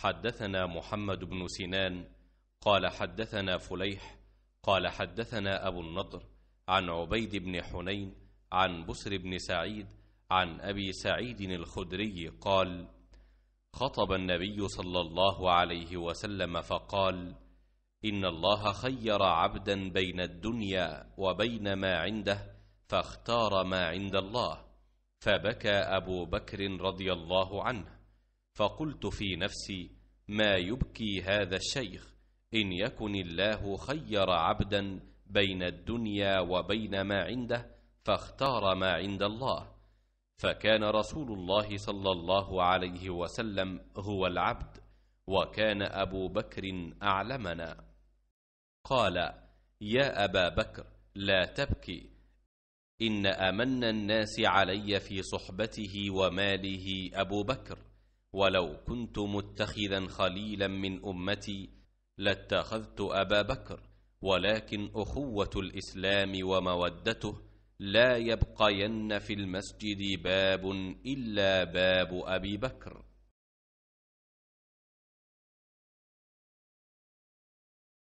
حدثنا محمد بن سنان قال حدثنا فليح قال حدثنا أبو النضر عن عبيد بن حنين عن بسر بن سعيد عن أبي سعيد الخدري قال خطب النبي صلى الله عليه وسلم فقال إن الله خير عبدا بين الدنيا وبين ما عنده فاختار ما عند الله فبكى أبو بكر رضي الله عنه فقلت في نفسي ما يبكي هذا الشيخ إن يكن الله خير عبدا بين الدنيا وبين ما عنده فاختار ما عند الله فكان رسول الله صلى الله عليه وسلم هو العبد وكان أبو بكر أعلمنا قال يا أبا بكر لا تبكي إن أمن الناس علي في صحبته وماله أبو بكر ولو كنت متخذا خليلا من أمتي لاتخذت أبا بكر ولكن أخوة الإسلام ومودته لا يبقين في المسجد باب إلا باب أبي بكر